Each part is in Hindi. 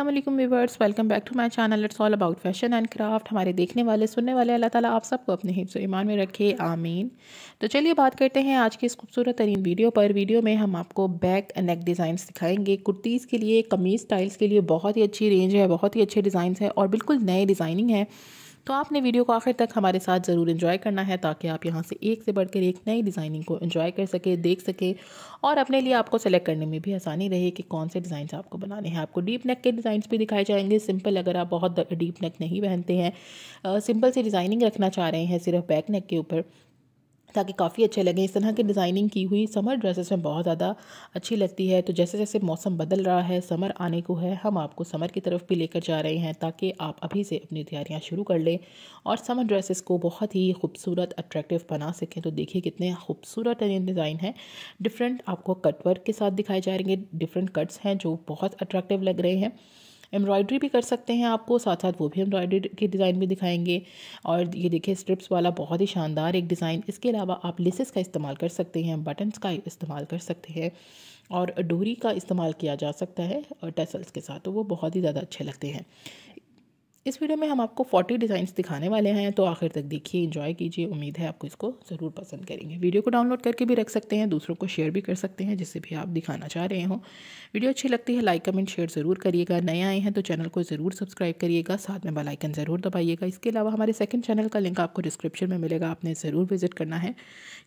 अल्लाम viewers welcome back to my channel it's all about fashion and craft हमारे देखने वाले सुनने वाले अल्लाह ताला आप सबको अपने हिफ्स ईमान में रखे आमीन तो चलिए बात करते हैं आज की इस खूबसूरत तरीन वीडियो पर वीडियो में हम आपको बैक नेक डिज़ाइन दिखाएंगे कुर्तीज़ के लिए कमीज़ स्टाइल्स के लिए बहुत ही अच्छी रेंज है बहुत ही अच्छे डिज़ाइन है और बिल्कुल नए डिज़ाइनिंग है तो आपने वीडियो को आखिर तक हमारे साथ ज़रूर इन्जॉय करना है ताकि आप यहाँ से एक से बढ़कर एक नई डिज़ाइनिंग को इन्जॉय कर सके देख सके और अपने लिए आपको सेलेक्ट करने में भी आसानी रहे कि कौन से डिज़ाइन आपको बनाने हैं आपको डीप नेक के डिज़ाइन भी दिखाए जाएंगे सिंपल अगर आप बहुत डीप नेक नहीं पहनते हैं सिंपल से डिज़ाइनिंग रखना चाह रहे हैं सिर्फ बैक नेक के ऊपर ताकि काफ़ी अच्छे लगें इस तरह की डिज़ाइनिंग की हुई समर ड्रेसेस में बहुत ज़्यादा अच्छी लगती है तो जैसे जैसे मौसम बदल रहा है समर आने को है हम आपको समर की तरफ भी लेकर जा रहे हैं ताकि आप अभी से अपनी तैयारियां शुरू कर लें और समर ड्रेसेस को बहुत ही खूबसूरत अट्रैक्टिव बना सकें तो देखिए कितने खूबसूरत डिज़ाइन है डिफरेंट आपको कटवर्क के साथ दिखाए जा रहे हैं डिफरेंट कट्स हैं जो बहुत अट्रैक्टिव लग रहे हैं एम्ब्रॉयडरी भी कर सकते हैं आपको साथ साथ वो भी एम्ब्रॉयडरी के डिज़ाइन भी दिखाएंगे और ये देखिए स्ट्रिप्स वाला बहुत ही शानदार एक डिज़ाइन इसके अलावा आप लेसेस का इस्तेमाल कर सकते हैं बटन्स का इस्तेमाल कर सकते हैं और डोरी का इस्तेमाल किया जा सकता है और टेसल्स के साथ तो वो बहुत ही ज़्यादा अच्छे लगते हैं इस वीडियो में हम आपको 40 डिज़ाइंस दिखाने वाले हैं तो आखिर तक देखिए इंजॉय कीजिए उम्मीद है आपको इसको ज़रूर पसंद करेंगे वीडियो को डाउनलोड करके भी रख सकते हैं दूसरों को शेयर भी कर सकते हैं जिसे भी आप दिखाना चाह रहे हो वीडियो अच्छी लगती है लाइक कमेंट शेयर ज़रूर करिएगा नए आए हैं तो चैनल को ज़रूर सब्सक्राइब करिएगा साथ में बेलाइकन ज़रूर दबाइएगा इसके अलावा हमारे सेकेंड चैनल का लिंक आपको डिस्क्रिप्शन में मिलेगा आपने ज़रूर विजिट करना है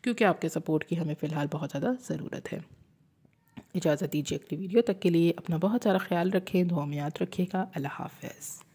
क्योंकि आपके सपोर्ट की हमें फ़िलहाल बहुत ज़्यादा ज़रूरत है इजाज़त दीजिए अगली वीडियो तक के लिए अपना बहुत सारा ख्याल रखें दुआ में याद रखिएगा अल्लाह हाफ